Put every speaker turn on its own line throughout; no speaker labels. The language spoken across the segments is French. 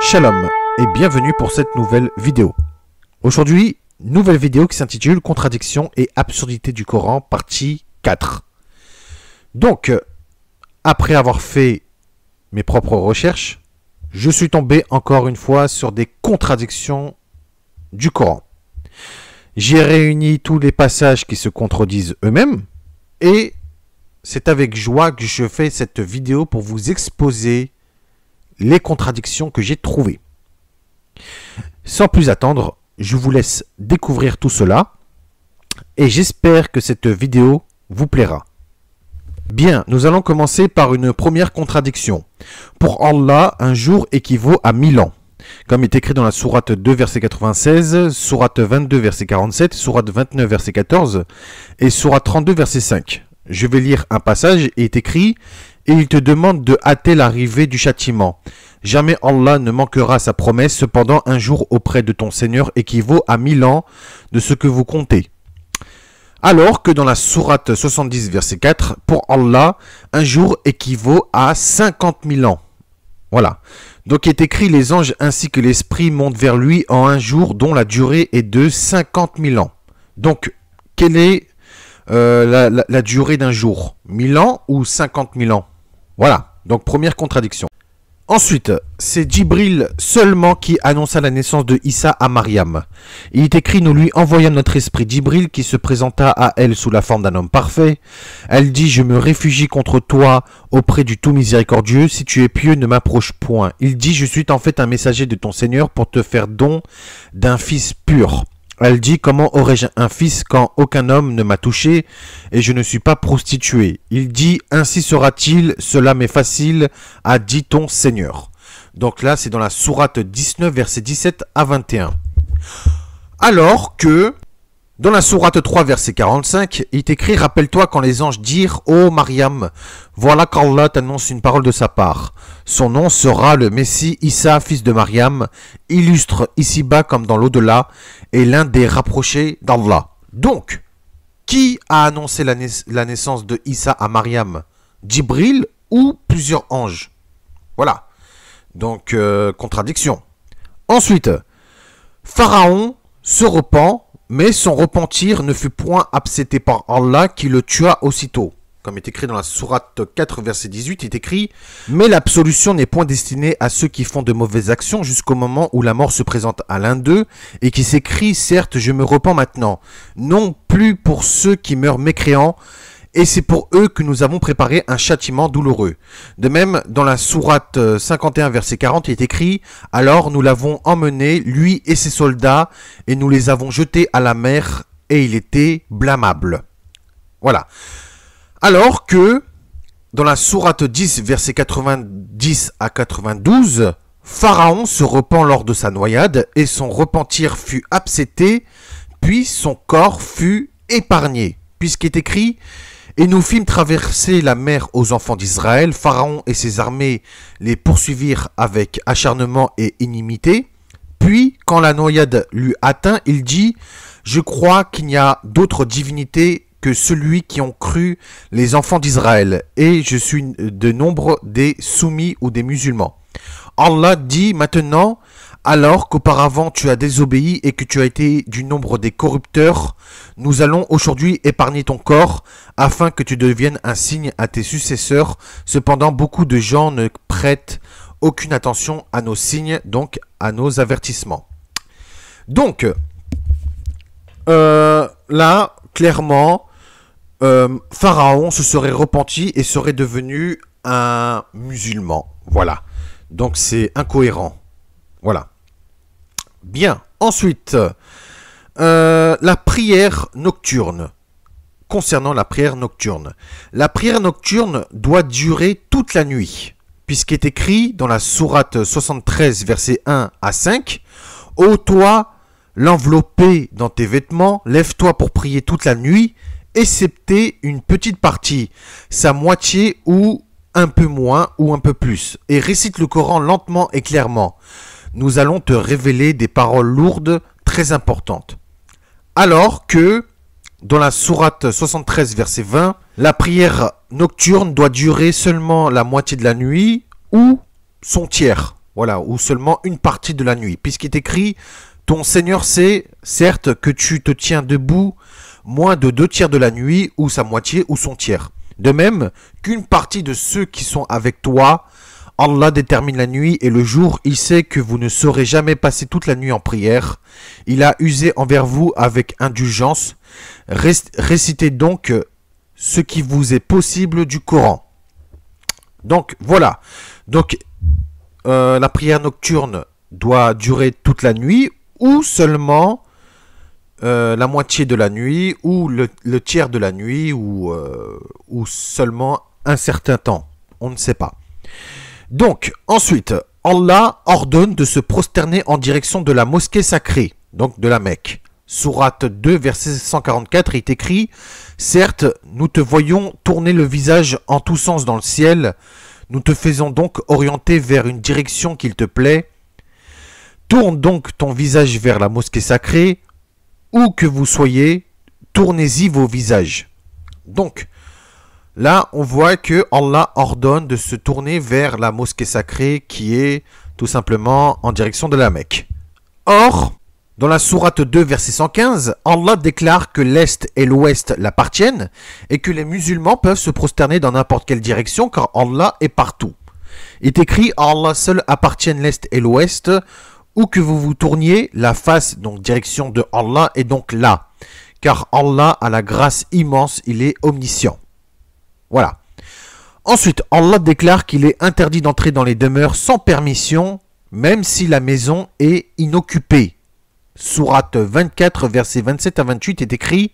Shalom et bienvenue pour cette nouvelle vidéo. Aujourd'hui, nouvelle vidéo qui s'intitule Contradiction et absurdité du Coran, partie 4. Donc, après avoir fait mes propres recherches, je suis tombé encore une fois sur des contradictions du Coran. J'ai réuni tous les passages qui se contredisent eux-mêmes et c'est avec joie que je fais cette vidéo pour vous exposer les contradictions que j'ai trouvées. Sans plus attendre, je vous laisse découvrir tout cela et j'espère que cette vidéo vous plaira. Bien, nous allons commencer par une première contradiction. Pour Allah, un jour équivaut à mille ans. Comme est écrit dans la sourate 2 verset 96, sourate 22 verset 47, sourate 29 verset 14 et sourate 32 verset 5. Je vais lire un passage, il est écrit, et il te demande de hâter l'arrivée du châtiment. Jamais Allah ne manquera sa promesse, cependant un jour auprès de ton Seigneur équivaut à mille ans de ce que vous comptez. Alors que dans la sourate 70, verset 4, pour Allah, un jour équivaut à cinquante mille ans. Voilà. Donc il est écrit, les anges ainsi que l'esprit montent vers lui en un jour dont la durée est de cinquante mille ans. Donc, quel est euh, la, durée d'un jour 1000 ans ou 50 000 ans Voilà, donc première contradiction. Ensuite, c'est Djibril seulement qui annonça la naissance de Issa à Mariam. Il est écrit Nous lui envoyâmes notre esprit Djibril qui se présenta à elle sous la forme d'un homme parfait. Elle dit Je me réfugie contre toi auprès du tout miséricordieux. Si tu es pieux, ne m'approche point. Il dit Je suis en fait un messager de ton Seigneur pour te faire don d'un fils pur. Elle dit Comment aurais-je un fils quand aucun homme ne m'a touché et je ne suis pas prostituée Il dit Ainsi sera-t-il, cela m'est facile, a dit ton Seigneur. Donc là, c'est dans la sourate 19, verset 17 à 21. Alors que dans la sourate 3, verset 45, il écrit Rappelle-toi quand les anges dirent Ô oh Mariam, voilà qu'Allah t'annonce une parole de sa part. Son nom sera le Messie Issa, fils de Mariam, illustre ici-bas comme dans l'au-delà, et l'un des rapprochés d'Allah. Donc, qui a annoncé la, naissance de Issa à Mariam Djibril ou plusieurs anges Voilà. Donc, euh, contradiction. Ensuite, Pharaon se repent mais son repentir ne fut point accepté par Allah qui le tua aussitôt. Comme est écrit dans la sourate 4, verset 18, il est écrit Mais l'absolution n'est point destinée à ceux qui font de mauvaises actions jusqu'au moment où la mort se présente à l'un d'eux et qui s'écrit « Certes, je me repens maintenant, non plus pour ceux qui meurent mécréants, et c'est pour eux que nous avons préparé un châtiment douloureux. De même, dans la sourate 51, euh, verset 40, il est écrit Alors nous l'avons emmené, lui et ses soldats, et nous les avons jetés à la mer, et il était blâmable. Voilà. Alors que, dans la sourate 10, verset 90 à 92, Pharaon se repent lors de sa noyade, et son repentir fut absété, puis son corps fut épargné, puisqu'il est écrit et nous fîmes traverser la mer aux enfants d'Israël. Pharaon et ses armées les poursuivirent avec acharnement et inimité. Puis, quand la noyade l'eut atteint, il dit Je crois qu'il n'y a d'autre divinité que celui qui ont cru les enfants d'Israël, et je suis de nombre des soumis ou des musulmans. Allah dit maintenant alors qu'auparavant tu as désobéi et que tu as été du nombre des corrupteurs, nous allons aujourd'hui épargner ton corps, afin que tu deviennes un signe à tes successeurs. Cependant, beaucoup de gens ne prêtent aucune attention à nos signes, donc à nos avertissements. Donc, euh, là, clairement, euh, Pharaon se serait repenti et serait devenu un musulman. Voilà. Donc c'est incohérent. Voilà. Bien. Ensuite, euh, la prière nocturne. Concernant la prière nocturne. La prière nocturne doit durer toute la nuit, puisqu'il est écrit dans la sourate 73, versets 1 à 5, Ô toi, l'envelopper dans tes vêtements, lève-toi pour prier toute la nuit, excepté une petite partie, sa moitié ou un peu moins ou un peu plus, et récite le Coran lentement et clairement nous allons te révéler des paroles lourdes très importantes. Alors que, dans la sourate 73, verset 20, la prière nocturne doit durer seulement la moitié de la nuit ou son tiers, voilà, ou seulement une partie de la nuit, puisqu'il est écrit Ton Seigneur sait, certes, que tu te tiens debout moins de deux tiers de la nuit, ou sa moitié, ou son tiers. De même qu'une partie de ceux qui sont avec toi Allah détermine la nuit et le jour, il sait que vous ne saurez jamais passer toute la nuit en prière. Il a usé envers vous avec indulgence. Récitez donc ce qui vous est possible du Coran. Donc voilà. Donc euh, la prière nocturne doit durer toute la nuit ou seulement euh, la moitié de la nuit ou le, tiers de la nuit euh, ou seulement un certain temps. On ne sait pas. Donc, ensuite, Allah ordonne de se prosterner en direction de la mosquée sacrée, donc de la Mecque. Sourate 2, verset 144, il est écrit Certes, nous te voyons tourner le visage en tous sens dans le ciel, nous te faisons donc orienter vers une direction qu'il te plaît. Tourne donc ton visage vers la mosquée sacrée, où que vous soyez, tournez-y vos visages. Donc, Là, on voit que Allah ordonne de se tourner vers la mosquée sacrée qui est tout simplement en direction de la Mecque. Or, dans la sourate 2, verset 115, Allah déclare que l'Est et l'Ouest l'appartiennent et que les musulmans peuvent se prosterner dans n'importe quelle direction car Allah est partout. Il est écrit Allah seul appartient l'Est et l'Ouest, où que vous vous tourniez, la face, donc direction de Allah, est donc là, car Allah a la grâce immense, il est omniscient. Voilà. Ensuite, Allah déclare qu'il est interdit d'entrer dans les demeures sans permission, même si la maison est inoccupée. Sourate 24, versets 27 à 28 est écrit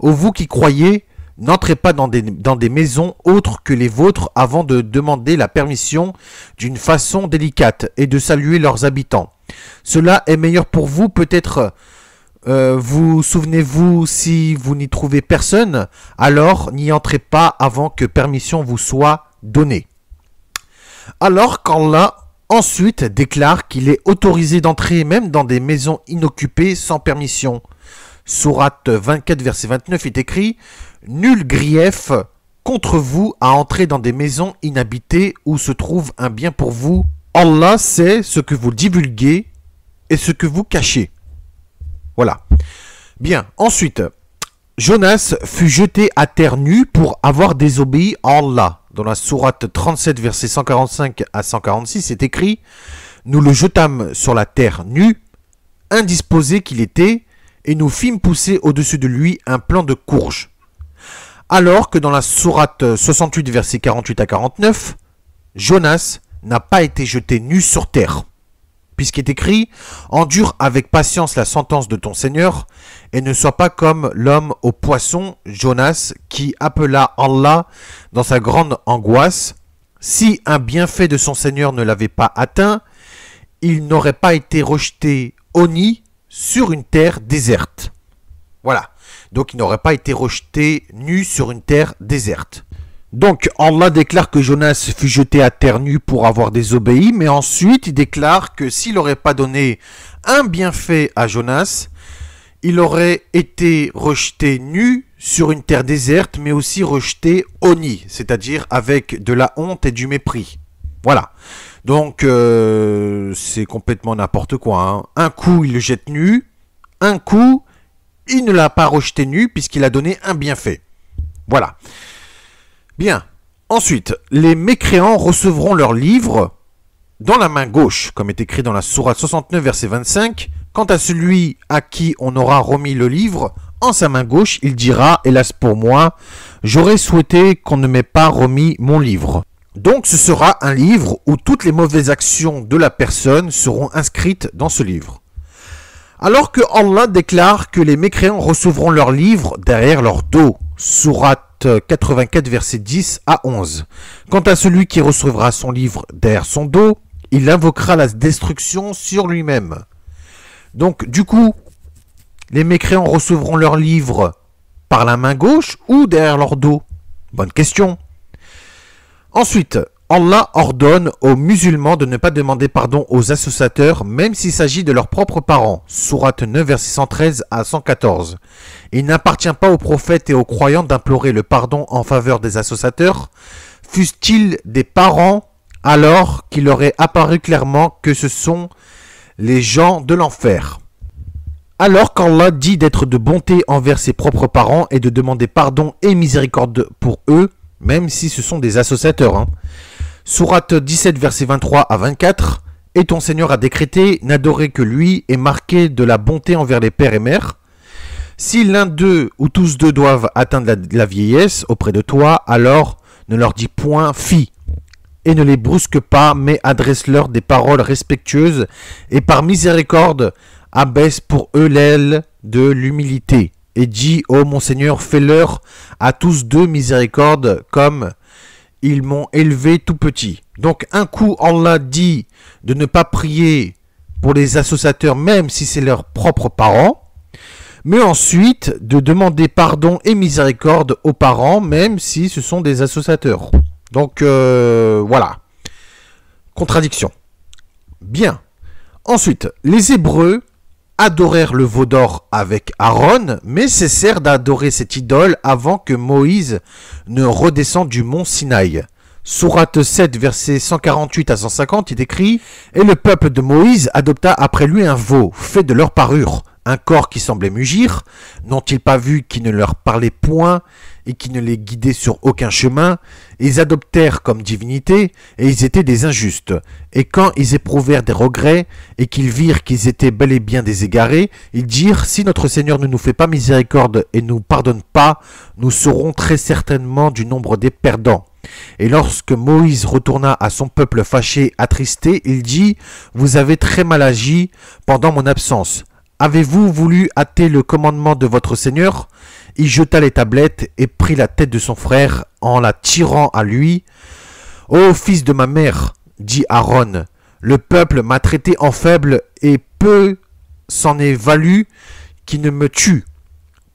Ô vous qui croyez, n'entrez pas dans des, dans des maisons autres que les vôtres avant de demander la permission d'une façon délicate et de saluer leurs habitants. Cela est meilleur pour vous peut-être euh, vous souvenez-vous, si vous n'y trouvez personne, alors n'y entrez pas avant que permission vous soit donnée. Alors qu'Allah ensuite déclare qu'il est autorisé d'entrer même dans des maisons inoccupées sans permission. Sourate 24, verset 29 est écrit Nul grief contre vous à entrer dans des maisons inhabitées où se trouve un bien pour vous. Allah sait ce que vous divulguez et ce que vous cachez. Voilà. Bien, ensuite, Jonas fut jeté à terre nue pour avoir désobéi à Allah. Dans la sourate 37, versets 145 à 146, c'est écrit Nous le jetâmes sur la terre nue, indisposé qu'il était, et nous fîmes pousser au-dessus de lui un plan de courge. Alors que dans la sourate 68, versets 48 à 49, Jonas n'a pas été jeté nu sur terre puisqu'il est écrit Endure avec patience la sentence de ton Seigneur, et ne sois pas comme l'homme au poisson, Jonas, qui appela Allah dans sa grande angoisse. Si un bienfait de son Seigneur ne l'avait pas atteint, il n'aurait pas été rejeté au nid sur une terre déserte. Voilà. Donc il n'aurait pas été rejeté nu sur une terre déserte. Donc Allah déclare que Jonas fut jeté à terre nue pour avoir désobéi, mais ensuite il déclare que s'il n'aurait pas donné un bienfait à Jonas, il aurait été rejeté nu sur une terre déserte, mais aussi rejeté au nid, c'est-à-dire avec de la honte et du mépris. Voilà. Donc euh, c'est complètement n'importe quoi. Hein. Un coup il le jette nu, un coup il ne l'a pas rejeté nu puisqu'il a donné un bienfait. Voilà. Bien. Ensuite, les mécréants recevront leur livre dans la main gauche, comme est écrit dans la Sourate 69, verset 25. Quant à celui à qui on aura remis le livre en sa main gauche, il dira Hélas pour moi, j'aurais souhaité qu'on ne m'ait pas remis mon livre. Donc ce sera un livre où toutes les mauvaises actions de la personne seront inscrites dans ce livre. Alors que Allah déclare que les mécréants recevront leur livre derrière leur dos, Sourate 84, verset 10 à 11. Quant à celui qui recevra son livre derrière son dos, il invoquera la destruction sur lui-même. Donc, du coup, les mécréants recevront leur livre par la main gauche ou derrière leur dos Bonne question. Ensuite, Allah ordonne aux musulmans de ne pas demander pardon aux associateurs même s'il s'agit de leurs propres parents. Sourate 9 verset 113 à 114. Il n'appartient pas aux prophètes et aux croyants d'implorer le pardon en faveur des associateurs, fussent-ils des parents alors qu'il leur est apparu clairement que ce sont les gens de l'enfer. Alors qu'Allah dit d'être de bonté envers ses propres parents et de demander pardon et miséricorde pour eux, même si ce sont des associateurs, hein. Sourate 17, versets 23 à 24. Et ton Seigneur a décrété, n'adorer que lui et marquer de la bonté envers les pères et mères. Si l'un d'eux ou tous deux doivent atteindre la, vieillesse auprès de toi, alors ne leur dis point fi et ne les brusque pas, mais adresse-leur des paroles respectueuses et par miséricorde abaisse pour eux l'aile de l'humilité. Et dis, ô Monseigneur, mon Seigneur, fais-leur à tous deux miséricorde comme ils m'ont élevé tout petit. Donc un coup, Allah dit de ne pas prier pour les associateurs, même si c'est leurs propres parents, mais ensuite de demander pardon et miséricorde aux parents, même si ce sont des associateurs. Donc euh, voilà. Contradiction. Bien. Ensuite, les Hébreux adorèrent le veau d'or avec Aaron, mais cessèrent d'adorer cette idole avant que Moïse ne redescende du mont Sinaï. Sourate 7, versets 148 à 150, il décrit « Et le peuple de Moïse adopta après lui un veau, fait de leur parure, un corps qui semblait mugir, n'ont-ils pas vu qu'il ne leur parlait point et qui ne les guidait sur aucun chemin Ils adoptèrent comme divinité, et ils étaient des injustes. Et quand ils éprouvèrent des regrets, et qu'ils virent qu'ils étaient bel et bien des égarés, ils dirent, Si notre Seigneur ne nous fait pas miséricorde et ne nous pardonne pas, nous serons très certainement du nombre des perdants. Et lorsque Moïse retourna à son peuple fâché, attristé, il dit, Vous avez très mal agi pendant mon absence. Avez-vous voulu hâter le commandement de votre Seigneur Il jeta les tablettes et prit la tête de son frère en la tirant à lui. Ô fils de ma mère, dit Aaron, le peuple m'a traité en faible et peu s'en est valu qui ne me tue.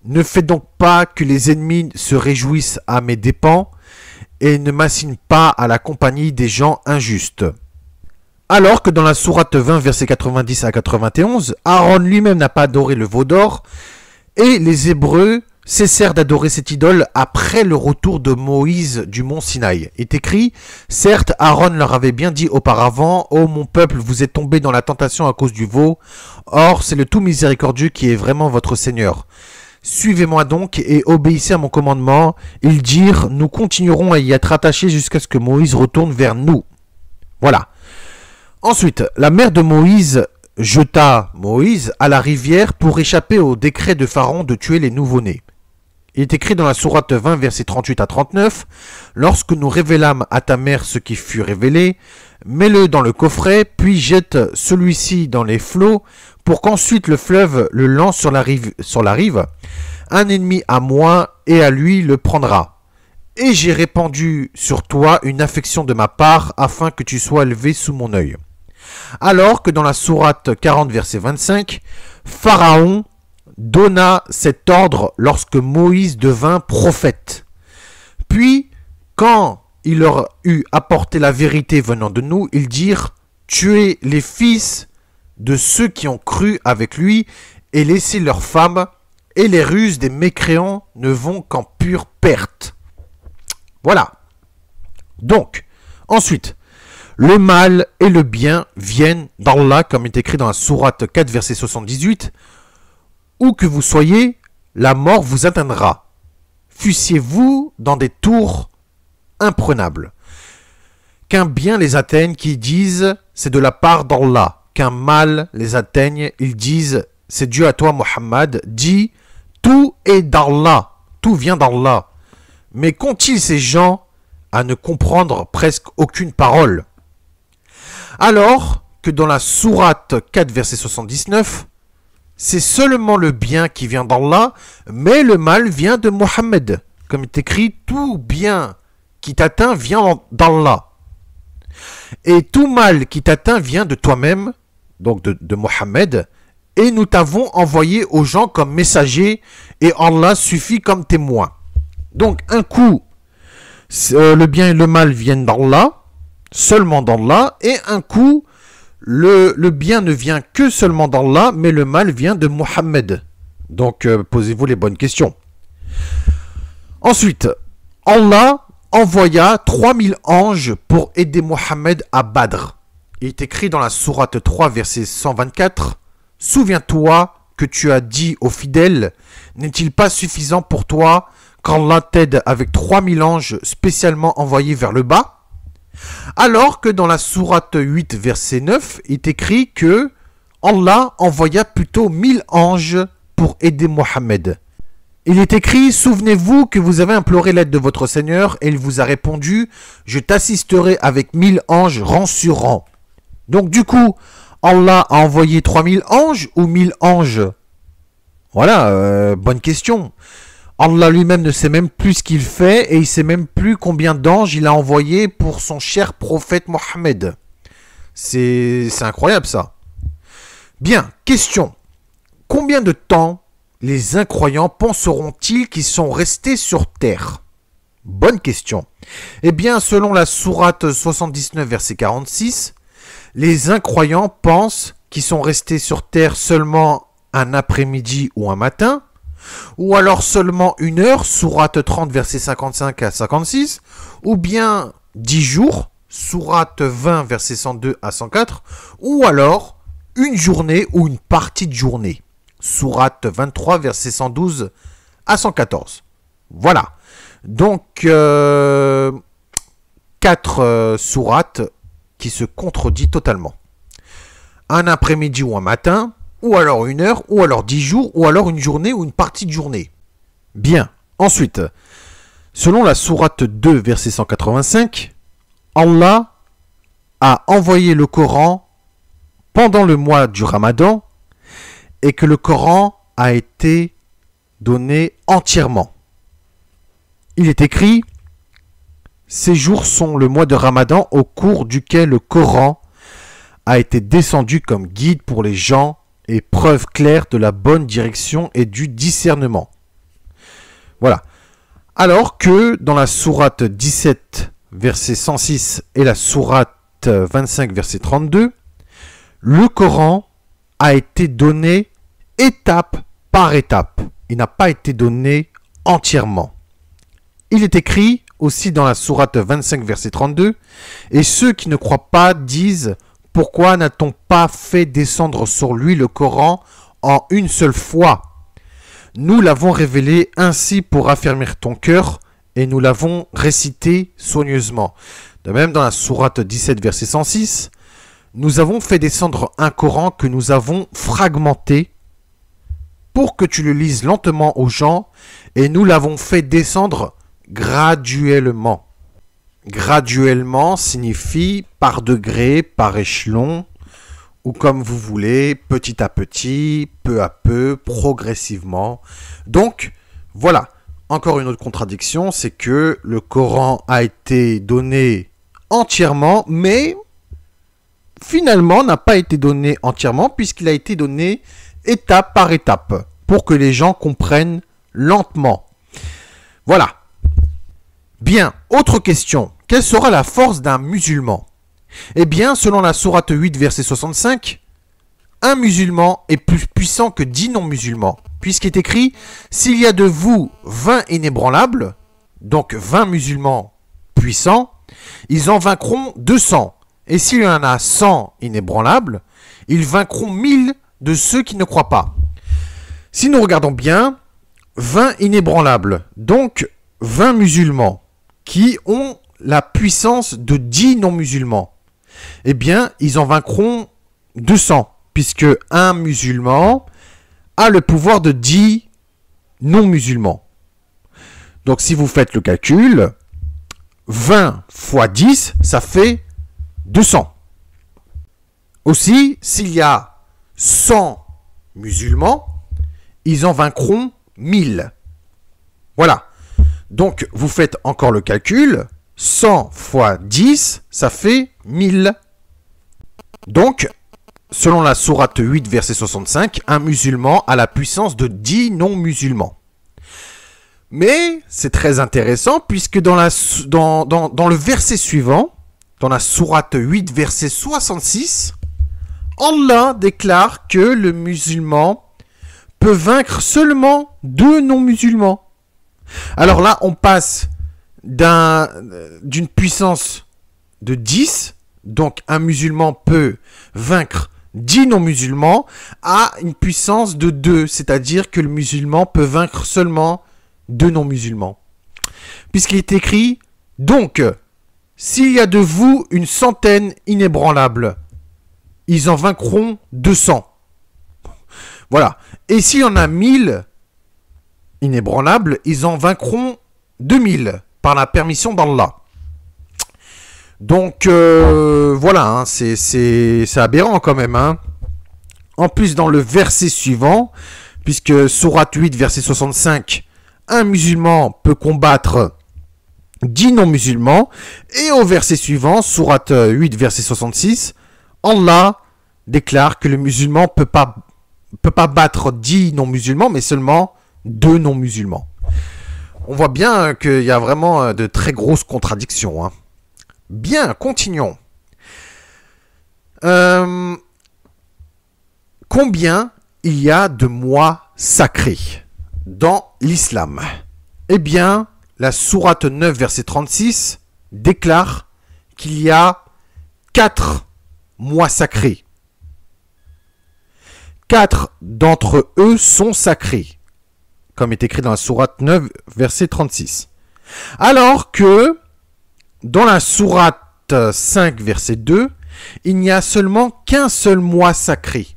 Ne fais donc pas que les ennemis se réjouissent à mes dépens et ne m'assigne pas à la compagnie des gens injustes. Alors que dans la sourate 20, versets 90 à 91, Aaron lui-même n'a pas adoré le veau d'or, et les Hébreux cessèrent d'adorer cette idole après le retour de Moïse du mont Sinaï. Est écrit, certes, Aaron leur avait bien dit auparavant, Ô oh, mon peuple, vous êtes tombé dans la tentation à cause du veau, or c'est le tout miséricordieux qui est vraiment votre Seigneur. Suivez-moi donc et obéissez à mon commandement. Ils dirent, nous continuerons à y être attachés jusqu'à ce que Moïse retourne vers nous. Voilà. Ensuite, la mère de Moïse jeta Moïse à la rivière pour échapper au décret de Pharaon de tuer les nouveau-nés. Il est écrit dans la sourate 20, versets 38 à 39, Lorsque nous révélâmes à ta mère ce qui fut révélé, mets-le dans le coffret, puis jette celui-ci dans les flots, pour qu'ensuite le fleuve le lance sur la, rive, sur la rive. Un ennemi à moi et à lui le prendra. Et j'ai répandu sur toi une affection de ma part, afin que tu sois élevé sous mon œil. Alors que dans la sourate 40, verset 25, Pharaon donna cet ordre lorsque Moïse devint prophète. Puis, quand il leur eut apporté la vérité venant de nous, ils dirent Tuez les fils de ceux qui ont cru avec lui et laissez leurs femmes, et les ruses des mécréants ne vont qu'en pure perte. Voilà. Donc, ensuite, le mal et le bien viennent d'Allah, comme est écrit dans la Sourate 4, verset 78. Où que vous soyez, la mort vous atteindra. Fussiez-vous dans des tours imprenables. Qu'un bien les atteigne, qui disent c'est de la part d'Allah. Qu'un mal les atteigne, ils disent c'est Dieu à toi, Mohammed. Dis tout est d'Allah, tout vient d'Allah. Mais qu'ont-ils ces gens à ne comprendre presque aucune parole alors que dans la sourate 4, verset 79, c'est seulement le bien qui vient d'Allah, mais le mal vient de Mohammed. Comme il est écrit, tout bien qui t'atteint vient d'Allah. Et tout mal qui t'atteint vient de toi-même, donc de, Mohammed, et nous t'avons envoyé aux gens comme messager, et Allah suffit comme témoin. Donc un coup, euh, le bien et le mal viennent d'Allah, seulement dans d'Allah, et un coup, le, bien ne vient que seulement dans d'Allah, mais le mal vient de Mohammed. Donc euh, posez-vous les bonnes questions. Ensuite, Allah envoya 3000 anges pour aider Mohammed à Badr. Il est écrit dans la sourate 3, verset 124, Souviens-toi que tu as dit aux fidèles, n'est-il pas suffisant pour toi qu'Allah t'aide avec 3000 anges spécialement envoyés vers le bas alors que dans la sourate 8, verset 9, il est écrit que Allah envoya plutôt mille anges pour aider Mohammed. Il est écrit Souvenez-vous que vous avez imploré l'aide de votre Seigneur et il vous a répondu Je t'assisterai avec mille anges rang sur rang. Donc, du coup, Allah a envoyé 3000 anges ou 1000 anges Voilà, euh, bonne question. Allah lui-même ne sait même plus ce qu'il fait et il sait même plus combien d'anges il a envoyé pour son cher prophète Mohammed. C'est incroyable ça. Bien, question. Combien de temps les incroyants penseront-ils qu'ils sont restés sur terre Bonne question. Eh bien, selon la sourate 79, verset 46, les incroyants pensent qu'ils sont restés sur terre seulement un après-midi ou un matin, ou alors seulement une heure, sourate 30, verset 55 à 56, ou bien 10 jours, sourate 20, verset 102 à 104, ou alors une journée ou une partie de journée, sourate 23, verset 112 à 114. Voilà. Donc, euh, quatre euh, sourates qui se contredisent totalement. Un après-midi ou un matin, ou alors une heure, ou alors dix jours, ou alors une journée ou une partie de journée. Bien. Ensuite, selon la sourate 2, verset 185, Allah a envoyé le Coran pendant le mois du Ramadan et que le Coran a été donné entièrement. Il est écrit Ces jours sont le mois de Ramadan au cours duquel le Coran a été descendu comme guide pour les gens et preuve claire de la bonne direction et du discernement. Voilà. Alors que dans la sourate 17, verset 106 et la sourate 25, verset 32, le Coran a été donné étape par étape. Il n'a pas été donné entièrement. Il est écrit aussi dans la sourate 25, verset 32, et ceux qui ne croient pas disent pourquoi n'a-t-on pas fait descendre sur lui le Coran en une seule fois Nous l'avons révélé ainsi pour affermir ton cœur et nous l'avons récité soigneusement. De même dans la sourate 17 verset 106, nous avons fait descendre un Coran que nous avons fragmenté pour que tu le lises lentement aux gens, et nous l'avons fait descendre graduellement. Graduellement signifie par degré, par échelon, ou comme vous voulez, petit à petit, peu à peu, progressivement. Donc, voilà, encore une autre contradiction, c'est que le Coran a été donné entièrement, mais finalement n'a pas été donné entièrement, puisqu'il a été donné étape par étape, pour que les gens comprennent lentement. Voilà. Bien, autre question. Quelle sera la force d'un musulman Eh bien, selon la sourate 8, verset 65, un musulman est plus puissant que dix non-musulmans, puisqu'il est écrit S'il y a de vous vingt inébranlables, donc vingt musulmans puissants, ils en vaincront deux cents. Et s'il y en a cent inébranlables, ils vaincront mille de ceux qui ne croient pas. Si nous regardons bien, vingt inébranlables, donc vingt musulmans qui ont la puissance de 10 non-musulmans, eh bien, ils en vaincront 200, puisque un musulman a le pouvoir de 10 non-musulmans. Donc, si vous faites le calcul, 20 fois 10, ça fait 200. Aussi, s'il y a 100 musulmans, ils en vaincront 1000. Voilà. Donc, vous faites encore le calcul. 100 fois 10, ça fait 1000. Donc, selon la sourate 8, verset 65, un musulman a la puissance de 10 non-musulmans. Mais c'est très intéressant puisque dans, le verset suivant, dans la sourate 8, verset 66, Allah déclare que le musulman peut vaincre seulement deux non-musulmans. Alors là, on passe euh, d'une puissance de 10, donc un musulman peut vaincre 10 non-musulmans, à une puissance de 2, c'est-à-dire que le musulman peut vaincre seulement 2 non-musulmans. Puisqu'il est écrit, donc, s'il y a de vous une centaine inébranlable, ils en vaincront 200. Voilà. Et s'il y en a 1000 inébranlables, ils en vaincront 2000 par la permission d'Allah. Donc euh, voilà, hein, c'est aberrant quand même. Hein. En plus, dans le verset suivant, puisque Surat 8, verset 65, un musulman peut combattre dix non-musulmans. Et au verset suivant, Surat 8, verset 66, Allah déclare que le musulman peut pas, peut pas battre 10 non-musulmans, mais seulement deux non-musulmans on voit bien qu'il y a vraiment euh, de très grosses contradictions. Hein. Bien, continuons. Euh, combien il y a de mois sacrés dans l'islam Eh bien, la sourate 9, verset 36 déclare qu'il y a quatre mois sacrés. Quatre d'entre eux sont sacrés comme est écrit dans la sourate 9, verset 36. Alors que dans la sourate 5, verset 2, il n'y a seulement qu'un seul mois sacré.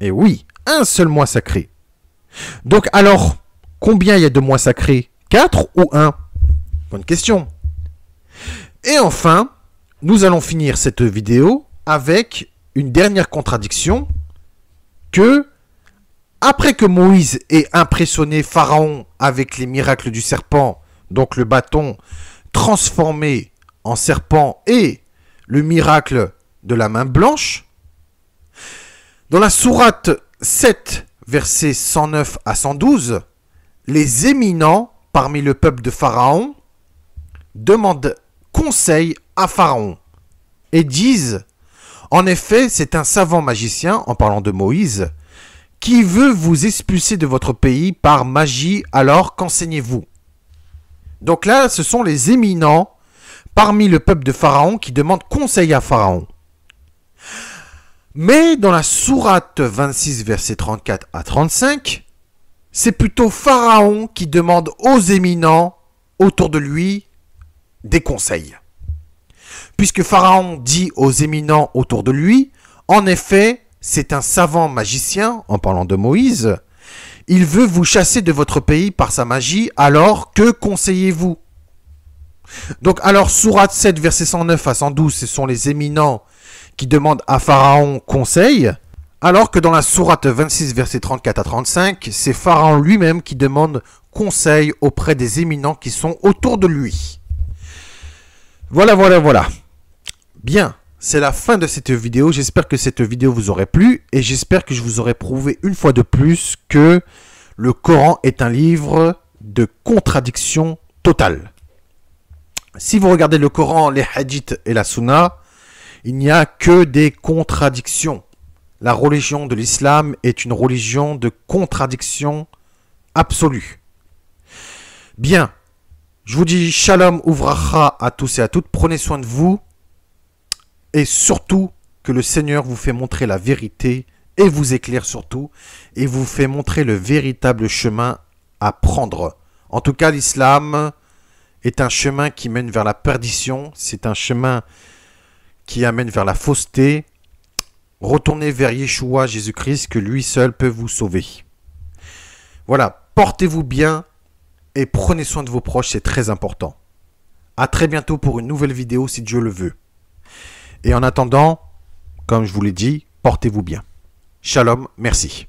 Et oui, un seul mois sacré. Donc alors, combien il y a de mois sacrés 4 ou 1 Bonne question. Et enfin, nous allons finir cette vidéo avec une dernière contradiction que après que Moïse ait impressionné Pharaon avec les miracles du serpent, donc le bâton transformé en serpent et le miracle de la main blanche, dans la sourate 7, versets 109 à 112, les éminents parmi le peuple de Pharaon demandent conseil à Pharaon et disent, en effet, c'est un savant magicien, en parlant de Moïse, qui veut vous expulser de votre pays par magie, alors qu'enseignez-vous Donc là, ce sont les éminents parmi le peuple de Pharaon qui demandent conseil à Pharaon. Mais dans la sourate 26, verset 34 à 35, c'est plutôt Pharaon qui demande aux éminents autour de lui des conseils. Puisque Pharaon dit aux éminents autour de lui, en effet, c'est un savant magicien, en parlant de Moïse, il veut vous chasser de votre pays par sa magie, alors que conseillez-vous Donc alors, Sourate 7, verset 109 à 112, ce sont les éminents qui demandent à Pharaon conseil, alors que dans la Sourate 26, verset 34 à 35, c'est Pharaon lui-même qui demande conseil auprès des éminents qui sont autour de lui. Voilà, voilà, voilà. Bien c'est la fin de cette vidéo. J'espère que cette vidéo vous aurait plu et j'espère que je vous aurai prouvé une fois de plus que le Coran est un livre de contradiction totale. Si vous regardez le Coran, les hadiths et la sunna, il n'y a que des contradictions. La religion de l'islam est une religion de contradiction absolue. Bien, je vous dis shalom ouvracha à tous et à toutes. Prenez soin de vous. Et surtout, que le Seigneur vous fait montrer la vérité et vous éclaire surtout, et vous fait montrer le véritable chemin à prendre. En tout cas, l'islam est un chemin qui mène vers la perdition, c'est un chemin qui amène vers la fausseté. Retournez vers Yeshua Jésus-Christ, que lui seul peut vous sauver. Voilà, portez-vous bien et prenez soin de vos proches, c'est très important. A très bientôt pour une nouvelle vidéo si Dieu le veut. Et en attendant, comme je vous l'ai dit, portez-vous bien. Shalom, merci.